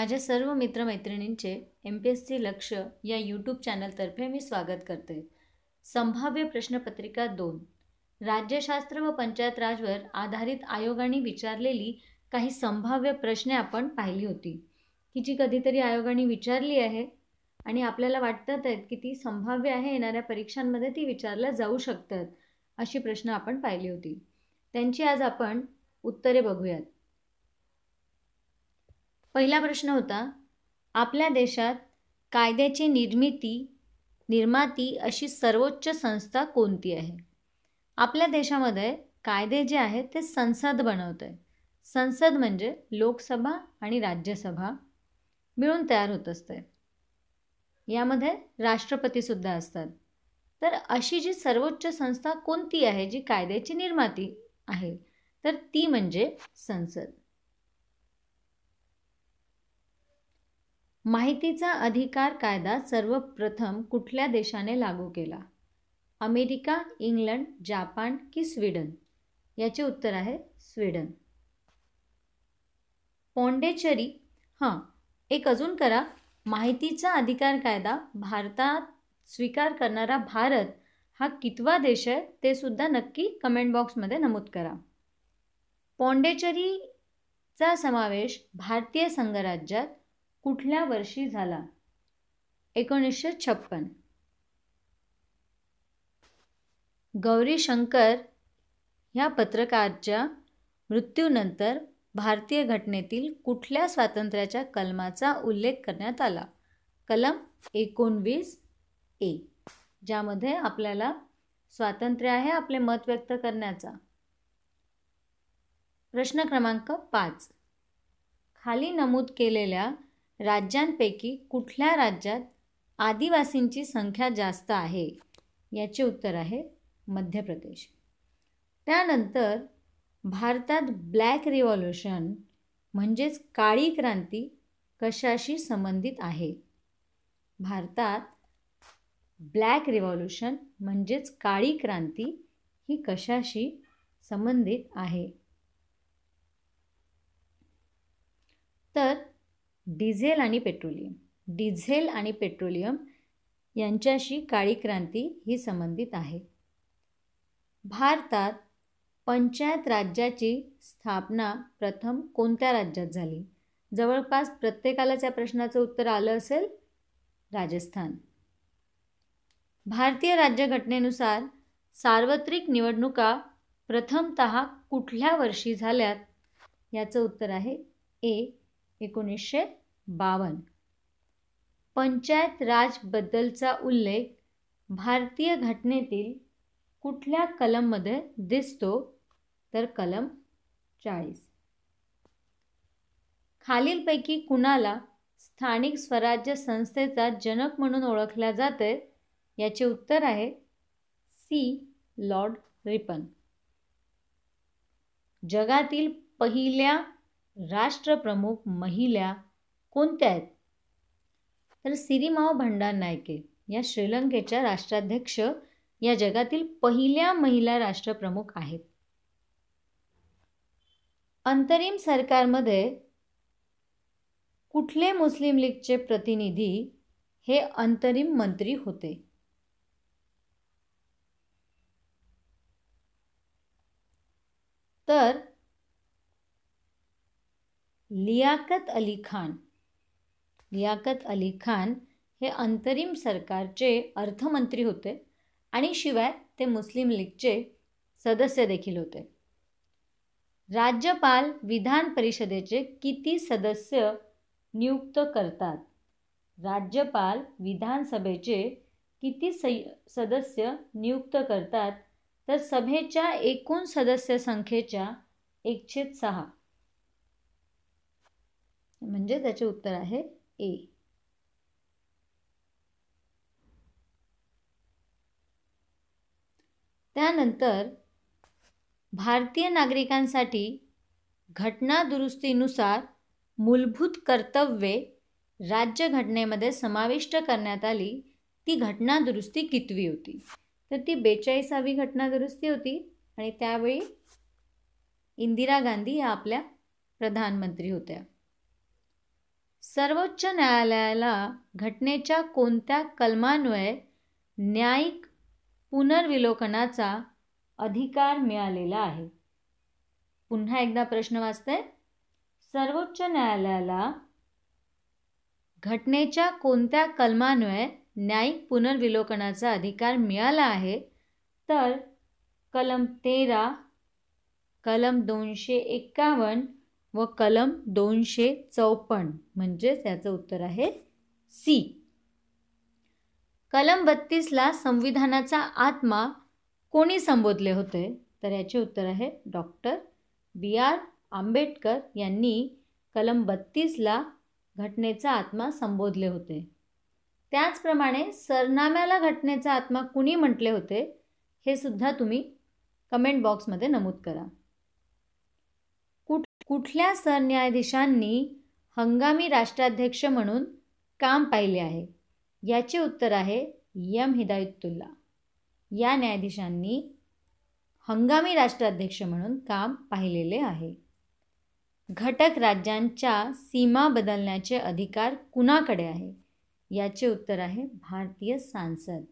माझ्या सर्व मित्रमैत्रिणींचे एम पी एस सी लक्ष या यूट्यूब चॅनलतर्फे मी स्वागत करते संभाव्य प्रश्नपत्रिका दोन राज्यशास्त्र व पंचायत राजवर आधारित आयोगाने विचारलेली काही संभाव्य प्रश्ने आपण पाहिली होती की जी कधीतरी आयोगाने विचारली आहे आणि आपल्याला वाटतात आहेत की ती संभाव्य आहे येणाऱ्या परीक्षांमध्ये ती विचारल्या जाऊ शकतात अशी प्रश्न आपण पाहिली होती त्यांची आज आपण उत्तरे बघूयात पहिला प्रश्न होता आपल्या देशात कायद्याची निर्मिती निर्माती अशी सर्वोच्च संस्था कोणती आहे आपल्या देशामध्ये कायदे जे आहेत ते संसद बनवत आहे संसद म्हणजे लोकसभा आणि राज्यसभा मिळून तयार होत असते यामध्ये राष्ट्रपतीसुद्धा असतात तर अशी जी सर्वोच्च संस्था कोणती आहे जी कायद्याची निर्माती आहे तर ती म्हणजे संसद माहितीचा अधिकार कायदा सर्वप्रथम कुठल्या देशाने लागू केला अमेरिका इंग्लंड जापान की स्वीडन याचे उत्तर आहे स्वीडन पॉंडेचरी हां एक अजून करा माहितीचा अधिकार कायदा भारतात स्वीकार करणारा भारत हा कितवा देश आहे ते सुद्धा नक्की कमेंट बॉक्समध्ये नमूद करा पॉंडेचरीचा समावेश भारतीय संघराज्यात कुठल्या वर्षी झाला एकोणीसशे छप्पन गौरी शंकर ह्या पत्रकाराच्या मृत्यूनंतर भारतीय घटनेतील कुठल्या स्वातंत्र्याच्या कलमाचा उल्लेख करण्यात आला कलम एकोणवीस ए ज्यामध्ये आपल्याला स्वातंत्र्य आहे आपले मत व्यक्त करण्याचा प्रश्न क्रमांक पाच खाली नमूद केलेल्या राज्यांपैकी कुठल्या राज्यात आदिवासींची संख्या जास्त आहे याचे उत्तर आहे मध्य प्रदेश त्यानंतर भारतात ब्लॅक रिव्हॉल्युशन म्हणजेच काळी क्रांती कशाशी संबंधित आहे भारतात ब्लॅक रिव्हॉल्युशन म्हणजेच काळी क्रांती ही कशाशी संबंधित आहे तर डिझेल आणि पेट्रोलियम डिझेल आणि पेट्रोलियम यांच्याशी काळी क्रांती ही संबंधित आहे भारतात पंचायत राज्याची स्थापना प्रथम कोणत्या राज्यात झाली जवळपास प्रत्येकालाच या प्रश्नाचं उत्तर आलं असेल राजस्थान भारतीय राज्यघटनेनुसार सार्वत्रिक निवडणुका प्रथमत कुठल्या वर्षी झाल्यात याचं उत्तर आहे ए एकोणीसशे बावन पंचायत राजबद्दलचा उल्लेख भारतीय घटनेतील कुठल्या कलममध्ये दिसतो तर कलम चाळीस खालीलपैकी कुणाला स्थानिक स्वराज्य संस्थेचा जनक म्हणून ओळखल्या जाते याचे उत्तर आहे सी लॉर्ड रिपन जगातील पहिल्या राष्ट्रप्रमुख महिला कोणत्या आहेत तर सिरीमाव भंडार नायके या श्रीलंकेच्या राष्ट्राध्यक्ष या जगातील पहिल्या महिला राष्ट्रप्रमुख आहेत अंतरिम सरकारमध्ये कुठले मुस्लिम लीगचे प्रतिनिधी हे अंतरिम मंत्री होते तर लियाकत अली खान लियाकत अली खान हे अंतरिम सरकारचे अर्थमंत्री होते आणि शिवाय ते मुस्लिम लीगचे सदस्य देखील होते राज्यपाल विधान परिषदेचे किती सदस्य नियुक्त करतात राज्यपाल विधानसभेचे किती सदस्य नियुक्त करतात तर सभेच्या एकूण सदस्य संख्येच्या एकशे सहा म्हणजे त्याचे उत्तर आहे ए त्यानंतर भारतीय नागरिकांसाठी घटना दुरुस्तीनुसार मूलभूत कर्तव्ये राज्यघटनेमध्ये समाविष्ट करण्यात आली ती घटना दुरुस्ती कितवी होती तर ती बेचाळीसावी घटना दुरुस्ती होती आणि त्यावेळी इंदिरा गांधी या आपल्या प्रधानमंत्री होत्या सर्वोच्च न्यायालयाला घटनेच्या कोणत्या कलमान्वये न्यायिक पुनर्विलोकनाचा अधिकार मिळालेला आहे पुन्हा एकदा प्रश्न वाचते सर्वोच्च न्यायालयाला घटनेच्या कोणत्या कलमान्वये न्यायिक पुनर्विलोकनाचा अधिकार मिळाला आहे तर कलम तेरा कलम दोनशे एक्कावन्न व कलम दोनशे चौपन्न म्हणजेच याचं उत्तर आहे सी कलम बत्तीसला संविधानाचा आत्मा कोणी संबोधले होते तर याचे उत्तर आहे डॉक्टर बी आर आंबेडकर यांनी कलम बत्तीसला घटनेचा आत्मा संबोधले होते त्याचप्रमाणे सरनाम्याला घटनेचा आत्मा कुणी म्हटले होते हे सुद्धा तुम्ही कमेंट बॉक्समध्ये नमूद करा कुठल्या सरन्यायाधीशांनी हंगामी राष्ट्राध्यक्ष म्हणून काम पाहिले आहे याचे उत्तर आहे यम हिदायतुल्ला या न्यायाधीशांनी हंगामी राष्ट्राध्यक्ष म्हणून काम पाहिलेले आहे घटक राज्यांच्या सीमा बदलण्याचे अधिकार कुणाकडे आहे याचे उत्तर आहे भारतीय सांसद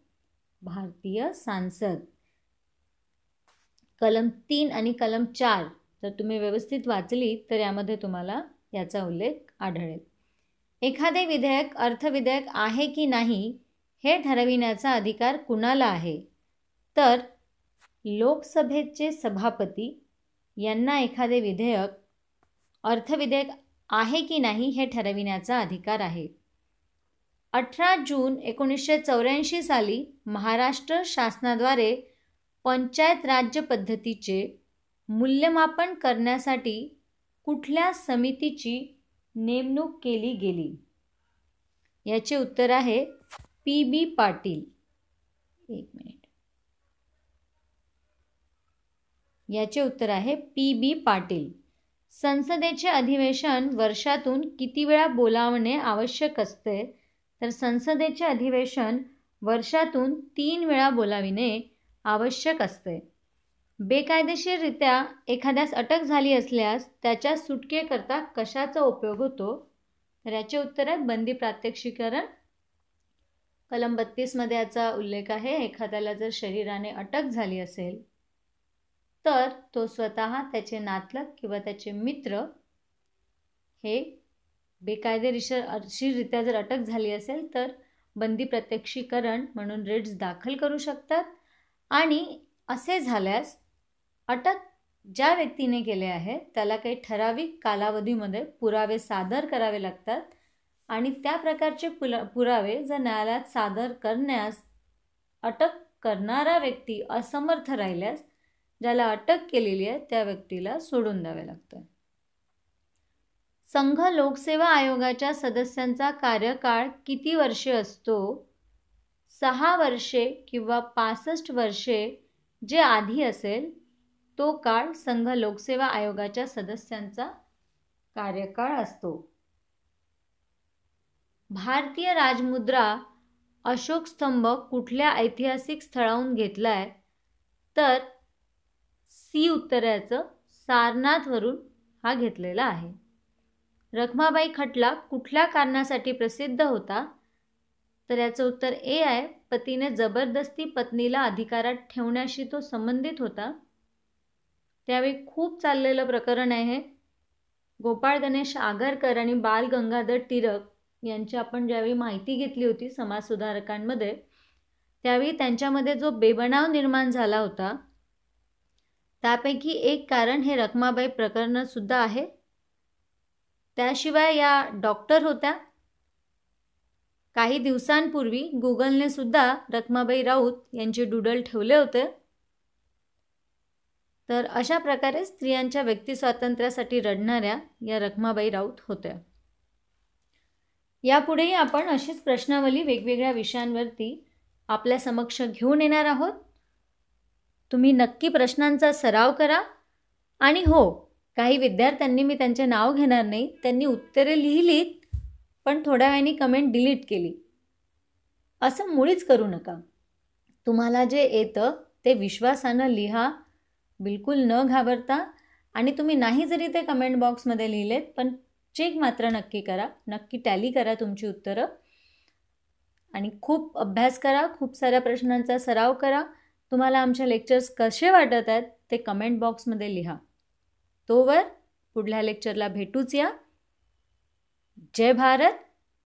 भारतीय सांसद कलम तीन आणि कलम चार जर तुम्ही व्यवस्थित वाचली तर यामध्ये तुम्हाला याचा उल्लेख आढळेल एखादे विधेयक अर्थविधेयक आहे की नाही हे ठरविण्याचा अधिकार कुणाला आहे तर लोकसभेचे सभापती यांना एखादे विधेयक अर्थविधेयक आहे की नाही हे ठरविण्याचा अधिकार आहे अठरा जून एकोणीसशे चौऱ्याऐंशी साली महाराष्ट्र शासनाद्वारे पंचायत राज्य पद्धतीचे मूल्यमापन करण्यासाठी कुठल्या समितीची नेमणूक केली गेली याचे उत्तर आहे पी बी पाटील एक मिनिट याचे उत्तर आहे पी बी पाटील संसदेचे अधिवेशन वर्षातून किती वेळा बोलावणे आवश्यक असते तर संसदेचे अधिवेशन वर्षातून तीन वेळा बोलाविणे आवश्यक असते बेकायदेशीररित्या एखाद्यास अटक झाली असल्यास त्याच्या सुटकेकरता कशाचा उपयोग होतो तर याचे उत्तर आहे बंदी प्रात्यक्षिकरण कलम मध्ये याचा उल्लेख आहे एखाद्याला जर शरीराने अटक झाली असेल तर तो स्वतः त्याचे नातलग किंवा त्याचे मित्र हे बेकायदेशीररित्या जर अटक झाली असेल तर बंदी प्रत्यक्षीकरण म्हणून रेट्स दाखल करू शकतात आणि असे झाल्यास अटक ज्या व्यक्तीने केले आहे त्याला काही ठराविक कालावधीमध्ये पुरावे सादर करावे लागतात आणि त्या प्रकारचे पुला पुरावे जर न्यायालयात सादर करण्यास अटक करणारा व्यक्ती असमर्थ राहिल्यास ज्याला अटक केलेली आहे त्या व्यक्तीला सोडून द्यावे लागतं संघ लोकसेवा आयोगाच्या सदस्यांचा कार्यकाळ किती वर्षे असतो सहा वर्षे किंवा पासष्ट वर्षे जे आधी असेल तो काळ संघ लोकसेवा आयोगाच्या सदस्यांचा कार्यकाळ असतो भारतीय राजमुद्रा अशोक स्तंभ कुठल्या ऐतिहासिक स्थळाहून घेतलाय तर सी उत्तराचं सारनाथवरून हा घेतलेला आहे रखमाबाई खटला कुठल्या कारणासाठी प्रसिद्ध होता तर याचं उत्तर ए आहे पतीने जबरदस्ती पत्नीला अधिकारात ठेवण्याशी तो संबंधित होता त्यावेळी खूप चाललेलं प्रकरण आहे गोपाळ गणेश आगरकर आणि बाल गंगाधर टिळक यांची आपण ज्यावेळी माहिती घेतली होती समाजसुधारकांमध्ये त्यावेळी त्यांच्यामध्ये जो बेबनाव निर्माण झाला होता त्यापैकी एक कारण हे रखमाबाई प्रकरणसुद्धा आहे त्याशिवाय या डॉक्टर होत्या काही दिवसांपूर्वी गुगलने सुद्धा रखमाबाई राऊत यांचे डुडल ठेवले होते तर अशा प्रकारे स्त्रियांच्या व्यक्तिस्वातंत्र्यासाठी रडणाऱ्या या रखमाबाई राऊत होत्या यापुढेही आपण अशीच प्रश्नावली वेगवेगळ्या विषयांवरती आपल्या समक्ष घेऊन येणार आहोत तुम्ही नक्की प्रश्नांचा सराव करा आणि हो काही विद्यार्थ्यांनी मी त्यांचे नाव घेणार नाही त्यांनी उत्तरे लिहिलीत पण थोड्या वेळाने कमेंट डिलीट केली असं मुळीच करू नका तुम्हाला जे येतं ते विश्वासानं लिहा बिलकुल न घाबरता आणि तुम्ही नाही जरी ते कमेंट बॉक्समध्ये लिहिलेत पण चेक मात्र नक्की करा नक्की टॅली करा तुमची उत्तरं आणि खूप अभ्यास करा खूप साऱ्या प्रश्नांचा सराव करा तुम्हाला आमच्या लेक्चर्स कसे वाटत आहेत ते कमेंट बॉक्समध्ये लिहा तोवर पुढल्या लेक्चरला भेटूच या जय भारत